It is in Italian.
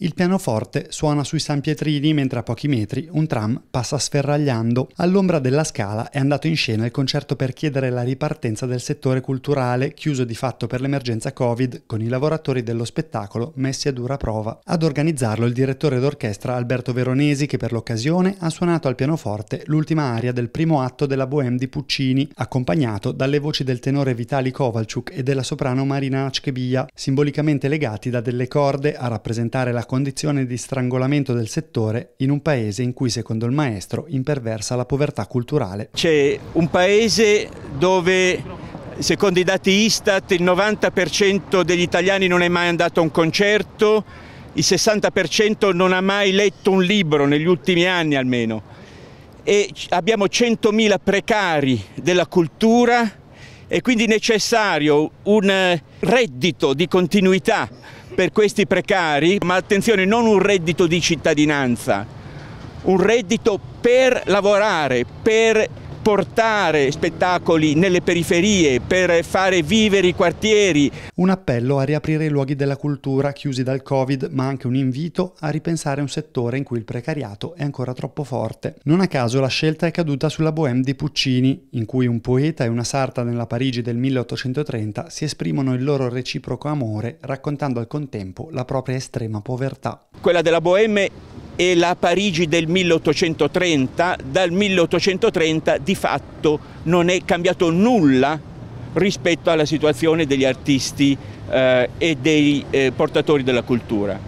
Il pianoforte suona sui San Pietrini mentre a pochi metri un tram passa sferragliando. All'ombra della scala è andato in scena il concerto per chiedere la ripartenza del settore culturale, chiuso di fatto per l'emergenza Covid, con i lavoratori dello spettacolo messi a dura prova. Ad organizzarlo il direttore d'orchestra Alberto Veronesi, che per l'occasione ha suonato al pianoforte l'ultima aria del primo atto della Bohème di Puccini, accompagnato dalle voci del tenore Vitali Kovalchuk e della soprano Marina Acchebia, simbolicamente legati da delle corde a rappresentare la condizione di strangolamento del settore in un paese in cui secondo il maestro imperversa la povertà culturale. C'è un paese dove secondo i dati Istat il 90% degli italiani non è mai andato a un concerto, il 60% non ha mai letto un libro negli ultimi anni almeno e abbiamo 100.000 precari della cultura è quindi necessario un eh, reddito di continuità per questi precari, ma attenzione, non un reddito di cittadinanza, un reddito per lavorare, per portare spettacoli nelle periferie, per fare vivere i quartieri. Un appello a riaprire i luoghi della cultura chiusi dal Covid, ma anche un invito a ripensare un settore in cui il precariato è ancora troppo forte. Non a caso la scelta è caduta sulla Bohème di Puccini, in cui un poeta e una sarta nella Parigi del 1830 si esprimono il loro reciproco amore, raccontando al contempo la propria estrema povertà. Quella della Bohème e la Parigi del 1830, dal 1830 di fatto non è cambiato nulla rispetto alla situazione degli artisti eh, e dei eh, portatori della cultura.